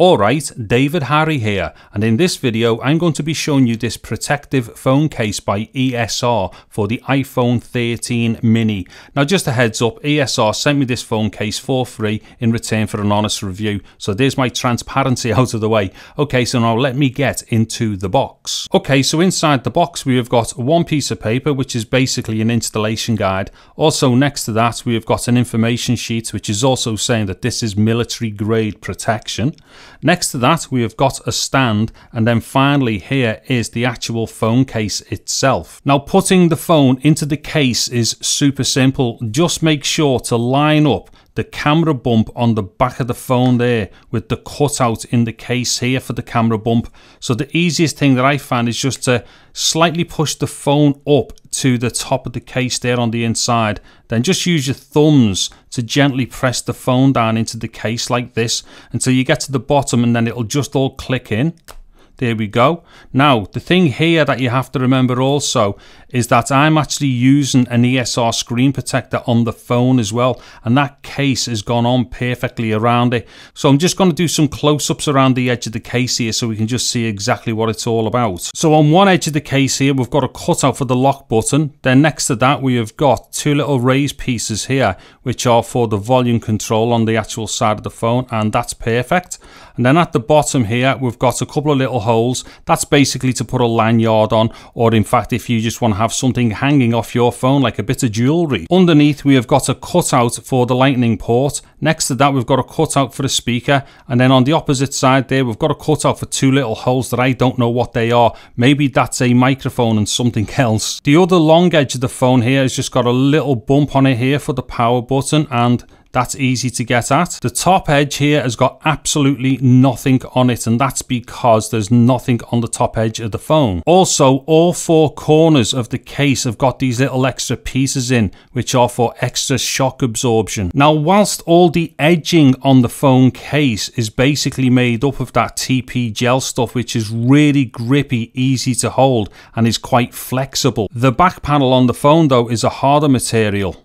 Alright, David Harry here, and in this video I'm going to be showing you this protective phone case by ESR for the iPhone 13 mini. Now just a heads up, ESR sent me this phone case for free in return for an honest review, so there's my transparency out of the way. Okay, so now let me get into the box. Okay, so inside the box we have got one piece of paper which is basically an installation guide. Also next to that we have got an information sheet which is also saying that this is military grade protection. Next to that, we have got a stand, and then finally here is the actual phone case itself. Now putting the phone into the case is super simple. Just make sure to line up the camera bump on the back of the phone there with the cutout in the case here for the camera bump. So the easiest thing that I find is just to slightly push the phone up to the top of the case there on the inside. Then just use your thumbs to gently press the phone down into the case like this until you get to the bottom and then it'll just all click in there we go. Now, the thing here that you have to remember also is that I'm actually using an ESR screen protector on the phone as well, and that case has gone on perfectly around it. So I'm just going to do some close-ups around the edge of the case here so we can just see exactly what it's all about. So on one edge of the case here, we've got a cutout for the lock button. Then next to that, we have got two little raised pieces here, which are for the volume control on the actual side of the phone, and that's perfect. And then at the bottom here, we've got a couple of little holes. That's basically to put a lanyard on, or in fact, if you just want to have something hanging off your phone, like a bit of jewelry. Underneath, we have got a cutout for the lightning port. Next to that, we've got a cutout for a speaker. And then on the opposite side there, we've got a cutout for two little holes that I don't know what they are. Maybe that's a microphone and something else. The other long edge of the phone here has just got a little bump on it here for the power button and that's easy to get at. The top edge here has got absolutely nothing on it and that's because there's nothing on the top edge of the phone. Also, all four corners of the case have got these little extra pieces in which are for extra shock absorption. Now, whilst all the edging on the phone case is basically made up of that TP gel stuff which is really grippy, easy to hold and is quite flexible. The back panel on the phone though is a harder material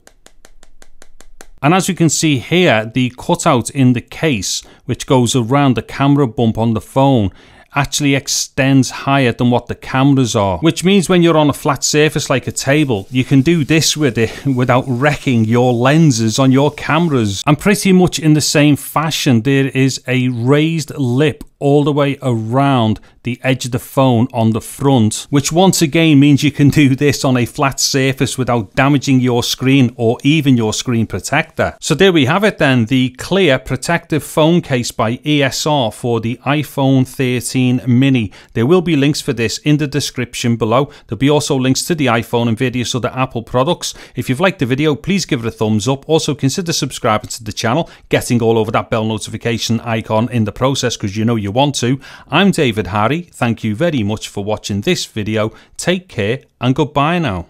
and as you can see here, the cutout in the case, which goes around the camera bump on the phone, actually extends higher than what the cameras are, which means when you're on a flat surface like a table, you can do this with it without wrecking your lenses on your cameras. And pretty much in the same fashion, there is a raised lip all the way around the edge of the phone on the front, which once again means you can do this on a flat surface without damaging your screen or even your screen protector. So there we have it then, the clear protective phone case by ESR for the iPhone 13 mini. There will be links for this in the description below. There'll be also links to the iPhone and various other Apple products. If you've liked the video, please give it a thumbs up. Also consider subscribing to the channel, getting all over that bell notification icon in the process because you know you want to. I'm David Harry, thank you very much for watching this video, take care and goodbye now.